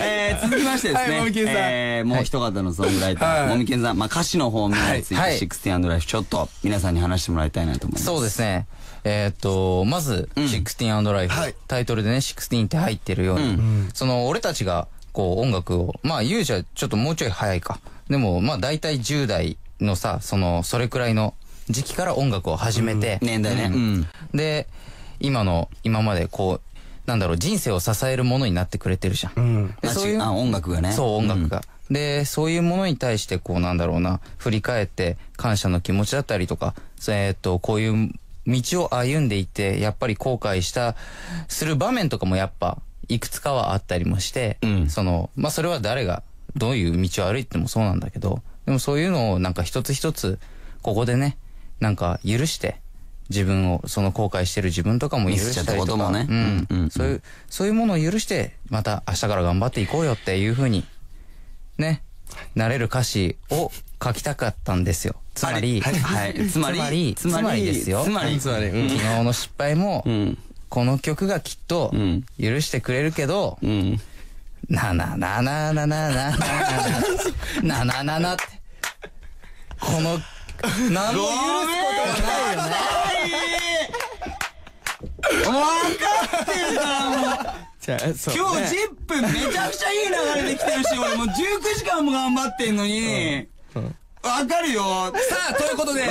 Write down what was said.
えー、続きましてですね、はい、えー、もう一方のソングライター、はい、もみけんさん、まあ、歌詞の方面について、はい、16ライフちょっと皆さんに話してもらいたいなと思います。そうですね。えー、っと、まず、うん、16ライフ、はタイトルでね、16って入ってるように、うん、その、俺たちが、こう、音楽を、まあ、勇者ちちょっともうちょい早いか。でも、まあ、大体10代のさ、その、それくらいの時期から音楽を始めて。うん、年代ね、うん。で、今の、今までこう、なんだろう、人生を支えるものになってくれてるじゃん。うん、そういうあ音楽がね。そう、音楽が。うん、で、そういうものに対して、こう、なんだろうな、振り返って、感謝の気持ちだったりとか、えー、っと、こういう道を歩んでいて、やっぱり後悔した、する場面とかもやっぱ、いくつかはあったりもして、うん、その、まあ、それは誰が、どういう道を歩いてもそうなんだけど、でもそういうのをなんか一つ一つ、ここでね、なんか許して、自分を、その後悔してる自分とかも許したりとか、ね、そういう、そういうものを許して、また明日から頑張っていこうよっていうふうに、ね、なれる歌詞を書きたかったんですよ。つまり、はい、つまり、つまりですよ。つまり、つまり、昨日の失敗も、この曲がきっと許してくれるけど、ななななななななななななななこの、なななななななななかってんだもう今日10分めちゃくちゃいい流れで来てるし、俺もう19時間も頑張ってんのに。わ、うんうん、かるよ。さあ、ということで、